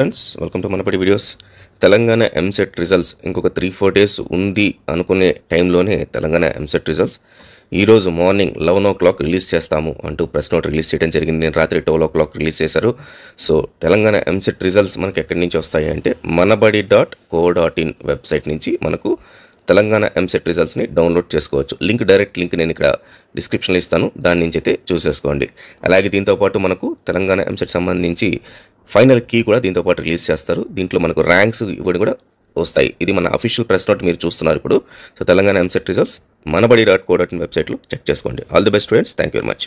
friends welcome to మనపటి videos Telangana EAMCET results ఇంకొక three four days ఉంది అనుకునే టైంలోనే తెలంగాణ ఎంసెట్ రిజల్ట్స్ ఈరోజు morning eleven o'clock release చేస్తాము అంటూ ప్రెస్ నోట్ రిలీజ్ చేయడం జరిగింది నేను రాత్రి ట్వెల్వ్ ఓ క్లాక్ రిలీజ్ చేశారు సో తెలంగాణ ఎంసెట్ రిజల్ట్స్ మనకి ఎక్కడి నుంచి వస్తాయి అంటే Manabadi dot co dot in website నుంచి మనకు తెలంగాణ ఎంసెట్ రిజల్ట్స్ని డౌన్లోడ్ చేసుకోవచ్చు లింక్ డైరెక్ట్ లింక్ నేను ఇక్కడ డిస్క్రిప్షన్లో ఇస్తాను దాని నుంచి అయితే చూసేసుకోండి అలాగే దీంతోపాటు మనకు తెలంగాణ ఎంసెట్ సంబంధించి ఫైనల్ కీ కూడా దీంతో పాటు రిలీజ్ చేస్తారు దీంట్లో మనకు ర్యాంక్స్ ఇవన్నీ కూడా వస్తాయి ఇది మన అఫీషియల్ ప్రెస్ నోట్ మీరు చూస్తున్నారు ఇప్పుడు so Telangana EAMCET results Manabadi dot co dot in వెబ్సైట్లో చెక్ చేసుకోండి all the best students thank you very much